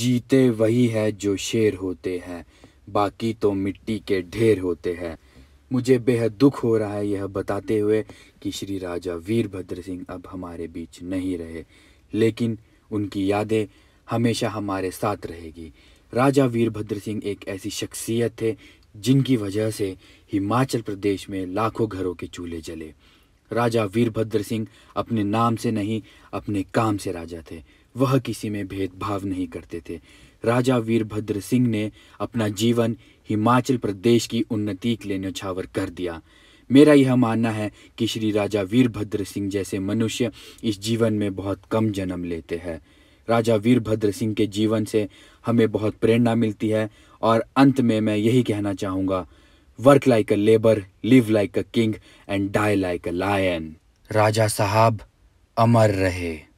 जीते वही है जो शेर होते हैं बाकी तो मिट्टी के ढेर होते हैं मुझे बेहद दुख हो रहा है यह बताते हुए कि श्री राजा वीरभद्र सिंह अब हमारे बीच नहीं रहे लेकिन उनकी यादें हमेशा हमारे साथ रहेगी राजा वीरभद्र सिंह एक ऐसी शख्सियत थे जिनकी वजह से हिमाचल प्रदेश में लाखों घरों के चूल्हे जले राजा वीरभद्र सिंह अपने नाम से नहीं अपने काम से राजा थे वह किसी में भेदभाव नहीं करते थे राजा वीरभद्र सिंह ने अपना जीवन हिमाचल प्रदेश की उन्नति के लिए न्यौछावर कर दिया मेरा यह मानना है कि श्री राजा वीरभद्र सिंह जैसे मनुष्य इस जीवन में बहुत कम जन्म लेते हैं राजा वीरभद्र सिंह के जीवन से हमें बहुत प्रेरणा मिलती है और अंत में मैं यही कहना चाहूँगा work like a labour live like a king and die like a lion राजा साहब अमर रहे